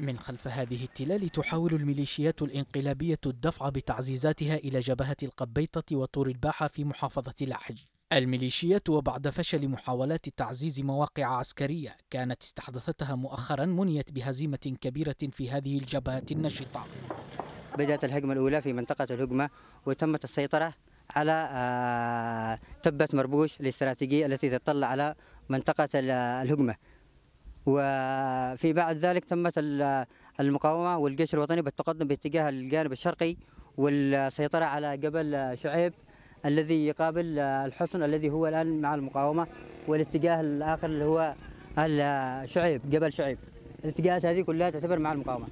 من خلف هذه التلال تحاول الميليشيات الانقلابية الدفع بتعزيزاتها إلى جبهة القبيطة وطور الباحة في محافظة العج الميليشيات وبعد فشل محاولات تعزيز مواقع عسكرية كانت استحدثتها مؤخرا منيت بهزيمة كبيرة في هذه الجبهات النشطة بدأت الهجمة الأولى في منطقة الهجمة وتمت السيطرة على آه، تبة مربوش الاستراتيجية التي تطل على منطقة الهجمة وفي بعد ذلك تمت المقاومة والجيش الوطني بالتقدم باتجاه الجانب الشرقي والسيطرة على جبل شعيب الذي يقابل الحصن الذي هو الآن مع المقاومة والاتجاه الآخر اللي هو شعيب جبل شعيب الاتجاهات هذه كلها تعتبر مع المقاومة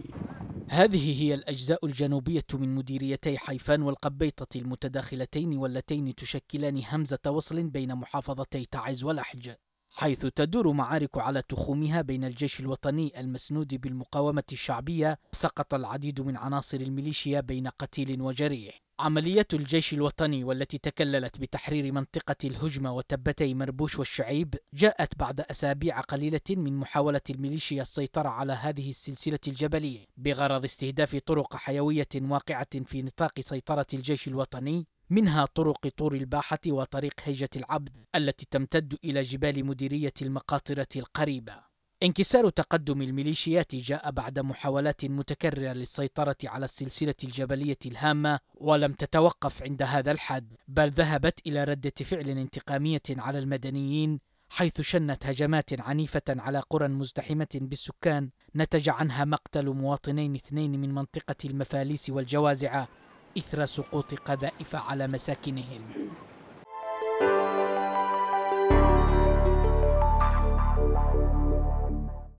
هذه هي الأجزاء الجنوبية من مديريتي حيفان والقبيطة المتداخلتين واللتين تشكلان همزة وصل بين محافظتي تعز والأحج حيث تدور معارك على تخومها بين الجيش الوطني المسنود بالمقاومة الشعبية سقط العديد من عناصر الميليشيا بين قتيل وجريح عملية الجيش الوطني والتي تكللت بتحرير منطقة الهجمة وتبتي مربوش والشعيب جاءت بعد أسابيع قليلة من محاولة الميليشيا السيطرة على هذه السلسلة الجبلية بغرض استهداف طرق حيوية واقعة في نطاق سيطرة الجيش الوطني منها طرق طور الباحة وطريق هيجة العبد التي تمتد إلى جبال مديرية المقاطرة القريبة. انكسار تقدم الميليشيات جاء بعد محاولات متكررة للسيطرة على السلسلة الجبلية الهامة ولم تتوقف عند هذا الحد، بل ذهبت إلى ردة فعل انتقامية على المدنيين حيث شنت هجمات عنيفة على قرى مزدحمة بالسكان نتج عنها مقتل مواطنين اثنين من منطقة المفاليس والجوازعة إثر سقوط قذائف على مساكنهم